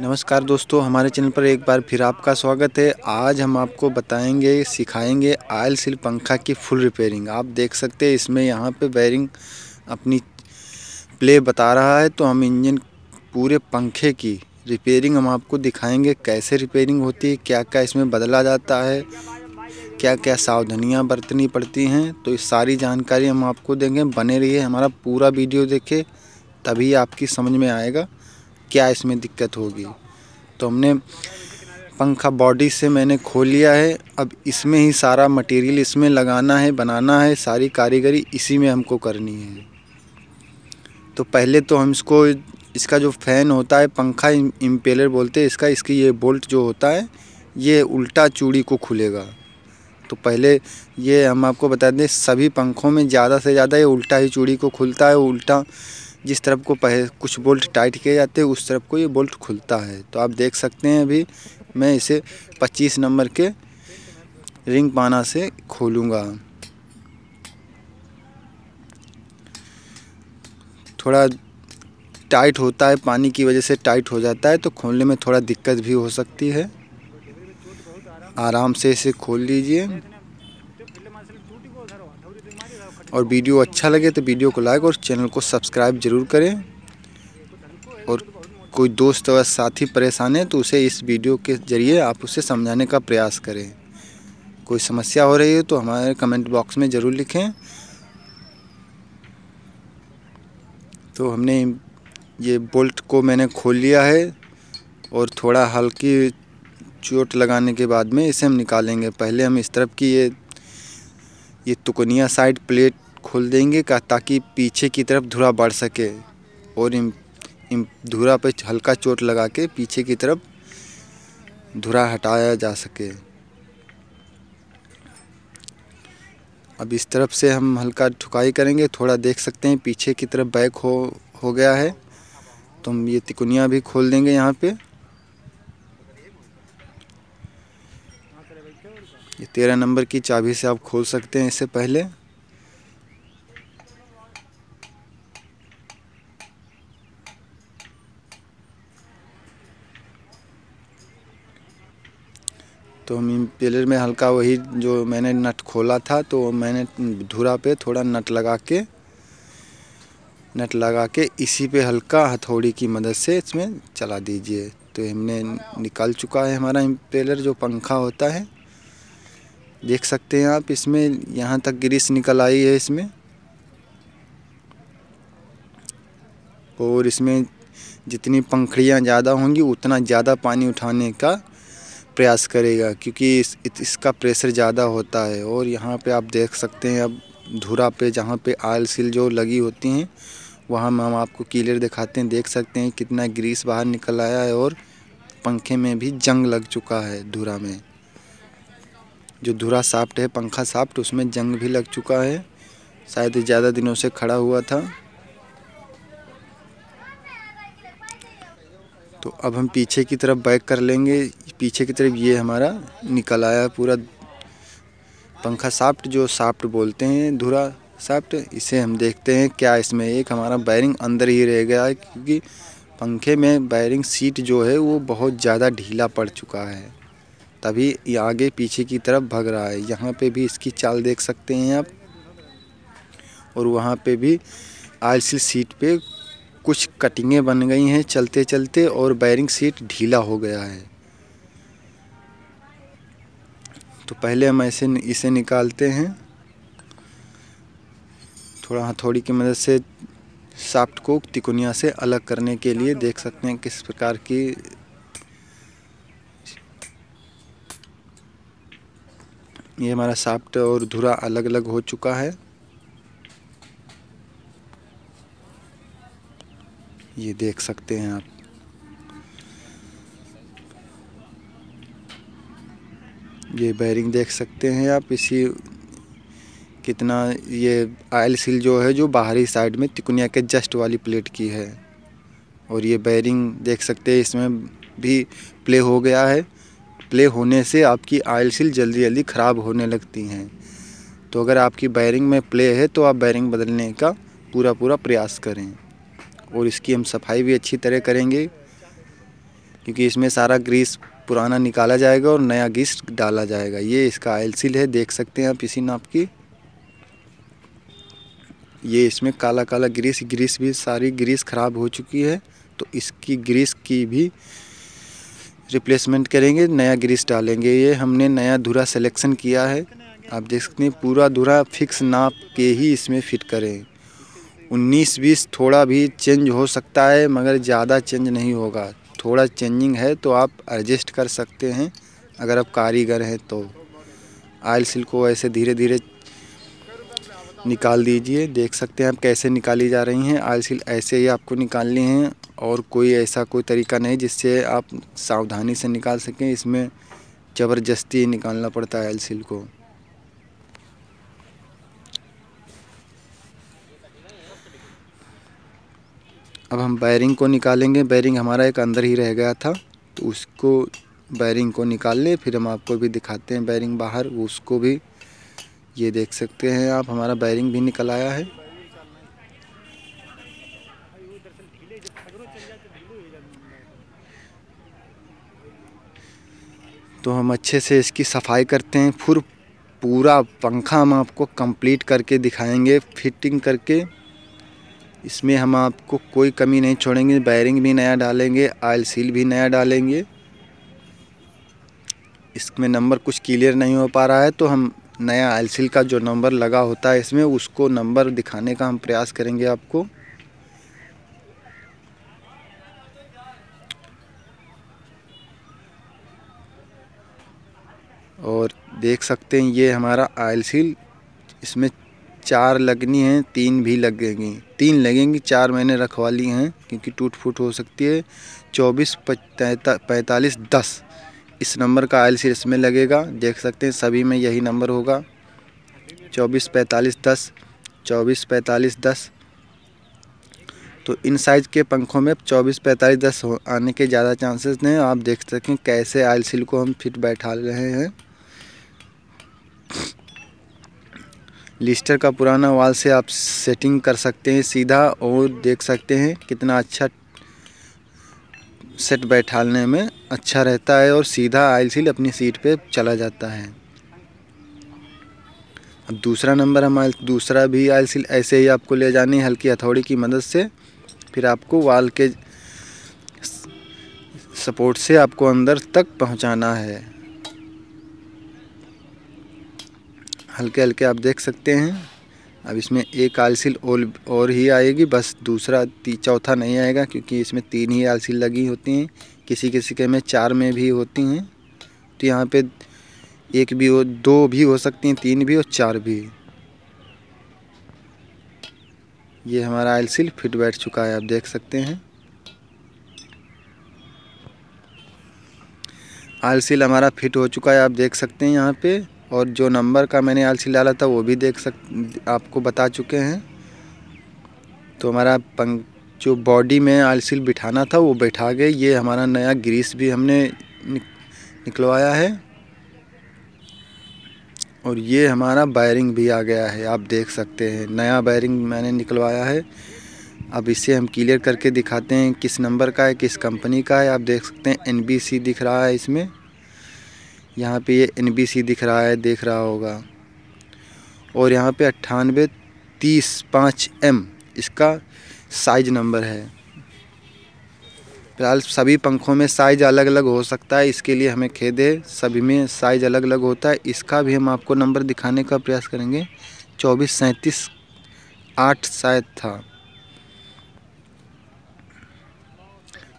नमस्कार दोस्तों हमारे चैनल पर एक बार फिर आपका स्वागत है आज हम आपको बताएंगे सिखाएंगे आयल सील पंखा की फुल रिपेयरिंग आप देख सकते हैं इसमें यहाँ पे वायरिंग अपनी प्ले बता रहा है तो हम इंजन पूरे पंखे की रिपेयरिंग हम आपको दिखाएंगे कैसे रिपेयरिंग होती है क्या क्या इसमें बदला जाता है क्या क्या सावधानियाँ बरतनी पड़ती हैं तो इस सारी जानकारी हम आपको देंगे बने रहिए हमारा पूरा वीडियो देखे तभी आपकी समझ में आएगा क्या इसमें दिक्कत होगी तो हमने पंखा बॉडी से मैंने खोल लिया है अब इसमें ही सारा मटेरियल इसमें लगाना है बनाना है सारी कारीगरी इसी में हमको करनी है तो पहले तो हम इसको इसका जो फ़ैन होता है पंखा इम्पेलर बोलते हैं इसका इसकी ये बोल्ट जो होता है ये उल्टा चूड़ी को खुलेगा तो पहले ये हम आपको बता दें सभी पंखों में ज़्यादा से ज़्यादा ये उल्टा ही चूड़ी को खुलता है उल्टा जिस तरफ को पहले कुछ बोल्ट टाइट किए जाते हैं उस तरफ को ये बोल्ट खुलता है तो आप देख सकते हैं अभी मैं इसे 25 नंबर के रिंग पाना से खोलूँगा थोड़ा टाइट होता है पानी की वजह से टाइट हो जाता है तो खोलने में थोड़ा दिक्कत भी हो सकती है आराम से इसे खोल लीजिए और वीडियो अच्छा लगे तो वीडियो को लाइक और चैनल को सब्सक्राइब ज़रूर करें और कोई दोस्त व साथी परेशान है तो उसे इस वीडियो के ज़रिए आप उसे समझाने का प्रयास करें कोई समस्या हो रही है तो हमारे कमेंट बॉक्स में ज़रूर लिखें तो हमने ये बोल्ट को मैंने खोल लिया है और थोड़ा हल्की चोट लगाने के बाद में इसे हम निकालेंगे पहले हम इस तरफ की ये ये तुकनिया साइड प्लेट खोल देंगे का ताकि पीछे की तरफ धुरा बढ़ सके और इम, इम धुरा पर हल्का चोट लगा के पीछे की तरफ धुरा हटाया जा सके अब इस तरफ से हम हल्का ठुकाई करेंगे थोड़ा देख सकते हैं पीछे की तरफ बैक हो हो गया है तो हम ये तिकुनिया भी खोल देंगे यहाँ पे ये तेरह नंबर की चाबी से आप खोल सकते हैं इससे पहले तो हम इम्पेलर में हल्का वही जो मैंने नट खोला था तो मैंने धुरा पे थोड़ा नट लगा के नट लगा के इसी पे हल्का हथौड़ी की मदद से इसमें चला दीजिए तो हमने निकाल चुका है हमारा इम्पेलर जो पंखा होता है देख सकते हैं आप इसमें यहाँ तक ग्रीस निकल आई है इसमें और इसमें जितनी पंखड़ियाँ ज़्यादा होंगी उतना ज़्यादा पानी उठाने का प्रयास करेगा क्योंकि इस, इसका प्रेशर ज़्यादा होता है और यहाँ पे आप देख सकते हैं अब धुरा पे जहाँ पे आयल सील जो लगी होती हैं वहाँ में हम आपको क्लियर दिखाते हैं देख सकते हैं कितना ग्रीस बाहर निकल आया है और पंखे में भी जंग लग चुका है धुरा में जो धुरा साफ्ट है पंखा साफ्ट तो उसमें जंग भी लग चुका है शायद ज़्यादा दिनों से खड़ा हुआ था तो अब हम पीछे की तरफ बैक कर लेंगे पीछे की तरफ ये हमारा निकल आया पूरा पंखा साफ्ट जो साफ्ट बोलते हैं धुरा साफ्ट इसे हम देखते हैं क्या इसमें एक हमारा बैरिंग अंदर ही रह गया है क्योंकि पंखे में बैरिंग सीट जो है वो बहुत ज़्यादा ढीला पड़ चुका है तभी ये आगे पीछे की तरफ भाग रहा है यहाँ पे भी इसकी चाल देख सकते हैं आप और वहाँ पे भी आर सीट पे कुछ कटिंगें बन गई हैं चलते चलते और बैरिंग सीट ढीला हो गया है तो पहले हम ऐसे इसे निकालते हैं थोड़ा हथौड़ी हाँ, की मदद से साफ्ट को तिकुनिया से अलग करने के लिए देख सकते हैं किस प्रकार की ये हमारा साफ्ट और धुरा अलग अलग हो चुका है ये देख सकते हैं आप ये बैरिंग देख सकते हैं आप इसी कितना ये आयल सील जो है जो बाहरी साइड में तिकुनिया के जस्ट वाली प्लेट की है और ये बैरिंग देख सकते हैं इसमें भी प्ले हो गया है प्ले होने से आपकी आयल सील जल्दी जल्दी ख़राब होने लगती हैं तो अगर आपकी बैरिंग में प्ले है तो आप बैरिंग बदलने का पूरा पूरा प्रयास करें और इसकी हम सफाई भी अच्छी तरह करेंगे क्योंकि इसमें सारा ग्रीस पुराना निकाला जाएगा और नया ग्रीस डाला जाएगा ये इसका आयल सील है देख सकते हैं आप इसी नाप की ये इसमें काला काला ग्रीस ग्रीस भी सारी ग्रीस ख़राब हो चुकी है तो इसकी ग्रीस की भी रिप्लेसमेंट करेंगे नया ग्रीस डालेंगे ये हमने नया धुरा सिलेक्शन किया है आप देख सकते हैं पूरा धुरा फिक्स नाप के ही इसमें फिट करें 19 बीस थोड़ा भी चेंज हो सकता है मगर ज़्यादा चेंज नहीं होगा थोड़ा चेंजिंग है तो आप एडजस्ट कर सकते हैं अगर आप कारीगर हैं तो आयल सिल को ऐसे धीरे धीरे निकाल दीजिए देख सकते हैं आप कैसे निकाली जा रही हैं आयल सील ऐसे ही आपको निकालनी है और कोई ऐसा कोई तरीका नहीं जिससे आप सावधानी से निकाल सकें इसमें ज़बरदस्ती निकालना पड़ता है आयल सील को अब हम बैरिंग को निकालेंगे बैरिंग हमारा एक अंदर ही रह गया था तो उसको बैरिंग को निकाल ले फिर हम आपको भी दिखाते हैं बैरिंग बाहर उसको भी ये देख सकते हैं आप हमारा बैरिंग भी निकल आया है तो हम अच्छे से इसकी सफाई करते हैं फिर पूरा पंखा हम आपको कंप्लीट करके दिखाएंगे फिटिंग करके इसमें हम आपको कोई कमी नहीं छोड़ेंगे बैरिंग भी नया डालेंगे आयल सील भी नया डालेंगे इसमें नंबर कुछ क्लियर नहीं हो पा रहा है तो हम नया एल का जो नंबर लगा होता है इसमें उसको नंबर दिखाने का हम प्रयास करेंगे आपको और देख सकते हैं ये हमारा आयल सील इसमें चार लगनी है तीन भी लगेंगी तीन लगेंगी चार मैंने रखवा ली हैं क्योंकि टूट फूट हो सकती है चौबीस पैंतालीस दस इस नंबर का आयल सिर इसमें लगेगा देख सकते हैं सभी में यही नंबर होगा चौबीस पैंतालीस दस चौबीस पैंतालीस दस तो इन साइज़ के पंखों में चौबीस पैंतालीस दस आने के ज़्यादा चांसेस हैं आप देख सकते हैं कैसे आयल सील को हम फिट बैठा रहे हैं लिस्टर का पुराना वाल से आप सेटिंग कर सकते हैं सीधा और देख सकते हैं कितना अच्छा सेट बैठाने में अच्छा रहता है और सीधा आयल सील अपनी सीट पे चला जाता है अब दूसरा नंबर हमारा दूसरा भी आयल सील ऐसे ही आपको ले जानी है हल्की हथौड़ी की मदद से फिर आपको वाल के सपोर्ट से आपको अंदर तक पहुंचाना है हल्के हल्के आप देख सकते हैं अब इसमें एक आलसील और और ही आएगी बस दूसरा चौथा नहीं आएगा क्योंकि इसमें तीन ही आलसील लगी होती हैं किसी किसी के में चार में भी होती हैं तो यहाँ पे एक भी हो दो भी हो सकती हैं तीन भी और चार भी ये हमारा आलसील फिट बैठ चुका है आप देख सकते हैं आलसील हमारा फिट हो चुका है आप देख सकते हैं यहाँ पर और जो नंबर का मैंने आलसी डाला था वो भी देख सक आपको बता चुके हैं तो हमारा पं जो बॉडी में आलसी बिठाना था वो बैठा गए ये हमारा नया ग्रीस भी हमने निकलवाया है और ये हमारा बायरिंग भी आ गया है आप देख सकते हैं नया वायरिंग मैंने निकलवाया है अब इसे हम क्लियर करके दिखाते हैं किस नंबर का है किस कंपनी का है आप देख सकते हैं एन दिख रहा है इसमें यहाँ पे ये सी दिख रहा है देख रहा होगा और यहाँ पे अट्ठानबे तीस पाँच एम इसका साइज नंबर है फिलहाल सभी पंखों में साइज अलग अलग हो सकता है इसके लिए हमें खेद है सभी में साइज अलग अलग होता है इसका भी हम आपको नंबर दिखाने का प्रयास करेंगे चौबीस सैंतीस आठ शायद था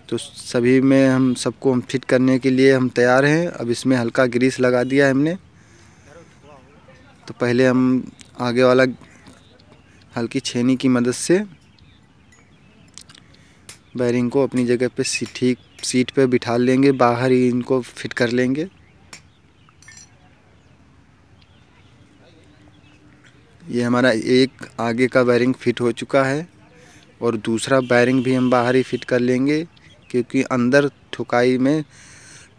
तो सभी में हम सबको हम फिट करने के लिए हम तैयार हैं अब इसमें हल्का ग्रीस लगा दिया है हमने तो पहले हम आगे वाला हल्की छेनी की मदद से बैरिंग को अपनी जगह पे ठीक सीट पे बिठा लेंगे बाहर ही इनको फिट कर लेंगे ये हमारा एक आगे का बैरिंग फिट हो चुका है और दूसरा बैरिंग भी हम बाहर ही फिट कर लेंगे क्योंकि अंदर ठुकाई में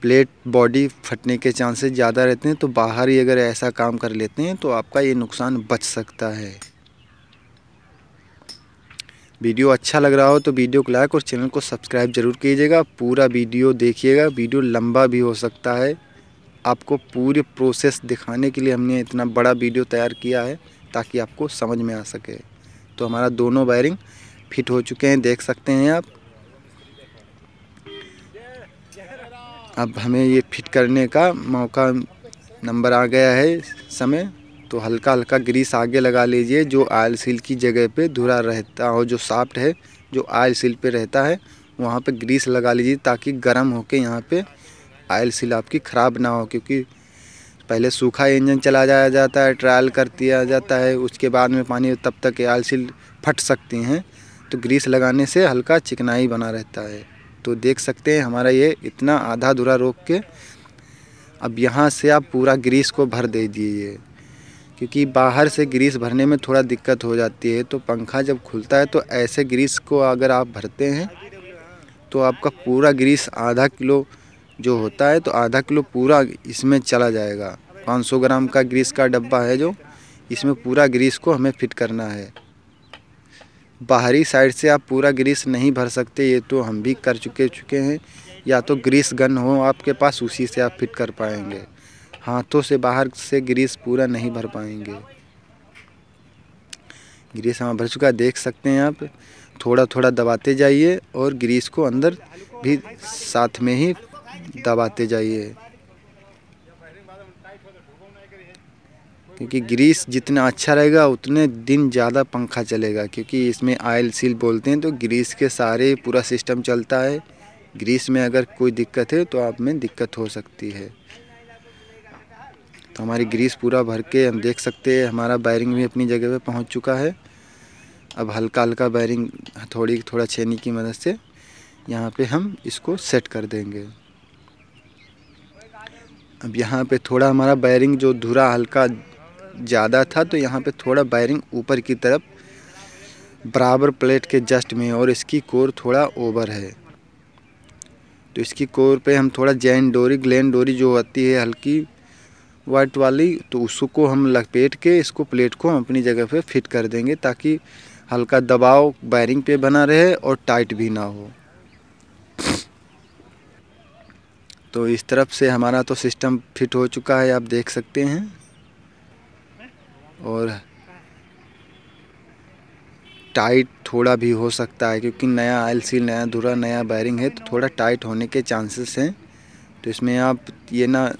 प्लेट बॉडी फटने के चांसेस ज़्यादा रहते हैं तो बाहर ही अगर ऐसा काम कर लेते हैं तो आपका ये नुकसान बच सकता है वीडियो अच्छा लग रहा हो तो वीडियो को लाइक और चैनल को सब्सक्राइब जरूर कीजिएगा पूरा वीडियो देखिएगा वीडियो लंबा भी हो सकता है आपको पूरे प्रोसेस दिखाने के लिए हमने इतना बड़ा वीडियो तैयार किया है ताकि आपको समझ में आ सके तो हमारा दोनों वायरिंग फिट हो चुके हैं देख सकते हैं आप अब हमें ये फिट करने का मौका नंबर आ गया है समय तो हल्का हल्का ग्रीस आगे लगा लीजिए जो आयल सील की जगह पे धुरा रहता हो जो साफ्ट है जो आयल सील पे रहता है वहाँ पे ग्रीस लगा लीजिए ताकि गर्म होके यहाँ पे आयल सील आपकी ख़राब ना हो क्योंकि पहले सूखा इंजन चला जाया जाता है ट्रायल कर दिया जाता है उसके बाद में पानी तब तक आयल सील फट सकती हैं तो ग्रीस लगाने से हल्का चिकनाई बना रहता है तो देख सकते हैं हमारा ये इतना आधा अधूरा रोक के अब यहाँ से आप पूरा ग्रीस को भर दे दीजिए क्योंकि बाहर से ग्रीस भरने में थोड़ा दिक्कत हो जाती है तो पंखा जब खुलता है तो ऐसे ग्रीस को अगर आप भरते हैं तो आपका पूरा ग्रीस आधा किलो जो होता है तो आधा किलो पूरा इसमें चला जाएगा 500 ग्राम का ग्रीस का डब्बा है जो इसमें पूरा ग्रीस को हमें फिट करना है बाहरी साइड से आप पूरा ग्रीस नहीं भर सकते ये तो हम भी कर चुके चुके हैं या तो ग्रीस गन हो आपके पास उसी से आप फिट कर पाएंगे हाथों से बाहर से ग्रीस पूरा नहीं भर पाएंगे ग्रीस हम भर चुका देख सकते हैं आप थोड़ा थोड़ा दबाते जाइए और ग्रीस को अंदर भी साथ में ही दबाते जाइए क्योंकि ग्रीस जितना अच्छा रहेगा उतने दिन ज़्यादा पंखा चलेगा क्योंकि इसमें आयल सील बोलते हैं तो ग्रीस के सारे पूरा सिस्टम चलता है ग्रीस में अगर कोई दिक्कत है तो आप में दिक्कत हो सकती है तो हमारी ग्रीस पूरा भर के हम देख सकते हैं हमारा बैरिंग भी अपनी जगह पे पहुंच चुका है अब हल्का हल्का बैरिंग थोड़ी थोड़ा छेनी की मदद से यहाँ पे हम इसको सेट कर देंगे अब यहाँ पे थोड़ा हमारा बैरिंग जो धुरा हल्का ज़्यादा था तो यहाँ पे थोड़ा बायरिंग ऊपर की तरफ बराबर प्लेट के जस्ट में और इसकी कोर थोड़ा ओवर है तो इसकी कोर पे हम थोड़ा जैन डोरी ग्लैन डोरी जो होती है हल्की वाइट वाली तो उसको हम लपेट के इसको प्लेट को हम अपनी जगह पे फिट कर देंगे ताकि हल्का दबाव वायरिंग पे बना रहे और टाइट भी ना हो तो इस तरफ से हमारा तो सिस्टम फिट हो चुका है आप देख सकते हैं और टाइट थोड़ा भी हो सकता है क्योंकि नया आयल सील नया धुरा नया बैरिंग है तो थोड़ा टाइट होने के चांसेस हैं तो इसमें आप ये ना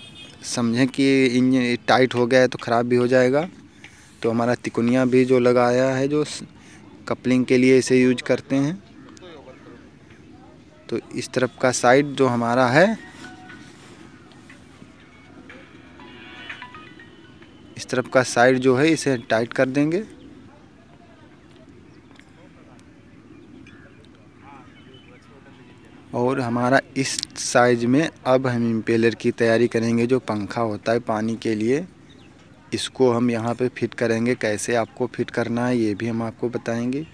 समझें कि इंजन टाइट हो गया है तो ख़राब भी हो जाएगा तो हमारा तिकुनिया भी जो लगाया है जो कपलिंग के लिए इसे यूज करते हैं तो इस तरफ का साइड जो हमारा है इस तरफ का साइड जो है इसे टाइट कर देंगे और हमारा इस साइज में अब हम इम्पेलर की तैयारी करेंगे जो पंखा होता है पानी के लिए इसको हम यहाँ पे फिट करेंगे कैसे आपको फिट करना है ये भी हम आपको बताएंगे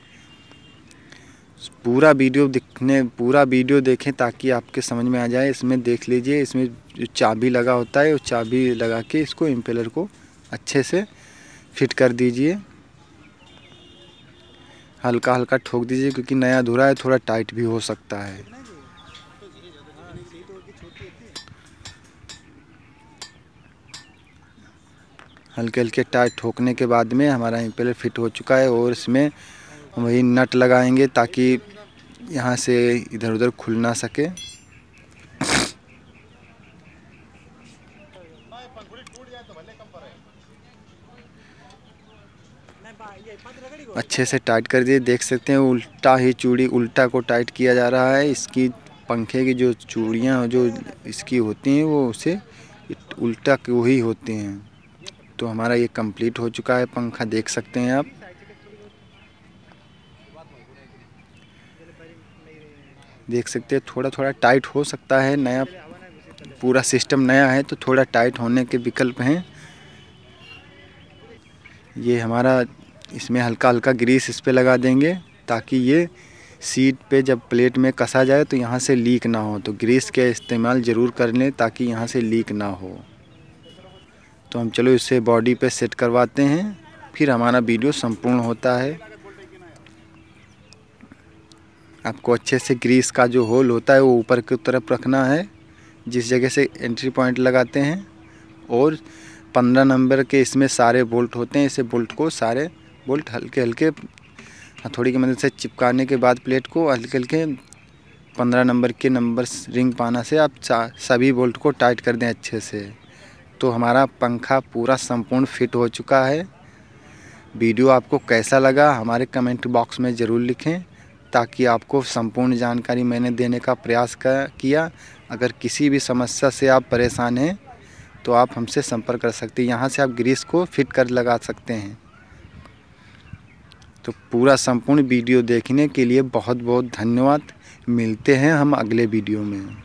पूरा वीडियो दिखने पूरा वीडियो देखें ताकि आपके समझ में आ जाए इसमें देख लीजिए इसमें जो चाबी लगा होता है वो चाबी लगा के इसको इम्पेलर को अच्छे से फिट कर दीजिए हल्का हल्का ठोक दीजिए क्योंकि नया धुरा है थोड़ा टाइट भी हो सकता है हल्के हल्के टाइट ठोकने के बाद में हमारा इम्पेलर फिट हो चुका है और इसमें वही नट लगाएंगे ताकि यहाँ से इधर उधर खुल ना सके अच्छे से टाइट कर दिए देख सकते हैं उल्टा ही चूड़ी उल्टा को टाइट किया जा रहा है इसकी पंखे की जो चूड़ियाँ जो इसकी होती हैं वो उसे उल्टा को ही होती हैं तो हमारा ये कंप्लीट हो चुका है पंखा देख सकते हैं आप देख सकते हैं थोड़ा थोड़ा टाइट हो सकता है नया पूरा सिस्टम नया है तो थोड़ा टाइट होने के विकल्प हैं ये हमारा इसमें हल्का हल्का ग्रीस इस पर लगा देंगे ताकि ये सीट पे जब प्लेट में कसा जाए तो यहाँ से लीक ना हो तो ग्रीस के इस्तेमाल ज़रूर कर लें ताकि यहाँ से लीक ना हो तो हम चलो इसे बॉडी पे सेट करवाते हैं फिर हमारा वीडियो संपूर्ण होता है आपको अच्छे से ग्रीस का जो होल होता है वो ऊपर की तरफ रखना है जिस जगह से एंट्री पॉइंट लगाते हैं और पंद्रह नंबर के इसमें सारे बोल्ट होते हैं इसे बोल्ट को सारे बोल्ट हल्के हल्के हथौड़ी हाँ, की मदद से चिपकाने के बाद प्लेट को हल्के हल्के पंद्रह नंबर के नंबर रिंग पाना से आप सभी बोल्ट को टाइट कर दें अच्छे से तो हमारा पंखा पूरा संपूर्ण फिट हो चुका है वीडियो आपको कैसा लगा हमारे कमेंट बॉक्स में ज़रूर लिखें ताकि आपको संपूर्ण जानकारी मैंने देने का प्रयास कर, किया अगर किसी भी समस्या से आप परेशान हैं तो आप हमसे संपर्क कर सकते हैं यहाँ से आप ग्रीस को फिट कर लगा सकते हैं तो पूरा संपूर्ण वीडियो देखने के लिए बहुत बहुत धन्यवाद मिलते हैं हम अगले वीडियो में